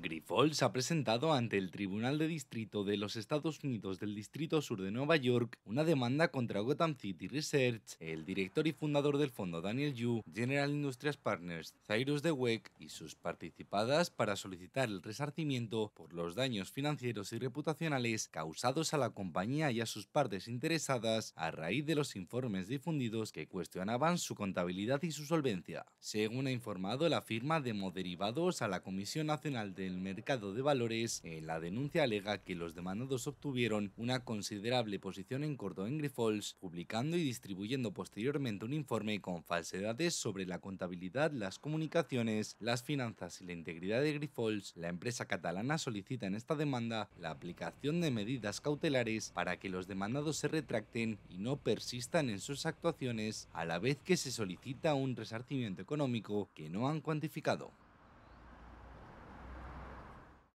Grifols ha presentado ante el Tribunal de Distrito de los Estados Unidos del Distrito Sur de Nueva York una demanda contra Gotham City Research, el director y fundador del fondo Daniel Yu, General Industrias Partners, Cyrus DeWeck y sus participadas para solicitar el resarcimiento por los daños financieros y reputacionales causados a la compañía y a sus partes interesadas a raíz de los informes difundidos que cuestionaban su contabilidad y su solvencia. Según ha informado la firma de derivados a la Comisión Nacional de mercado de valores, eh, la denuncia alega que los demandados obtuvieron una considerable posición en corto en Grifols, publicando y distribuyendo posteriormente un informe con falsedades sobre la contabilidad, las comunicaciones, las finanzas y la integridad de Grifols. La empresa catalana solicita en esta demanda la aplicación de medidas cautelares para que los demandados se retracten y no persistan en sus actuaciones, a la vez que se solicita un resarcimiento económico que no han cuantificado.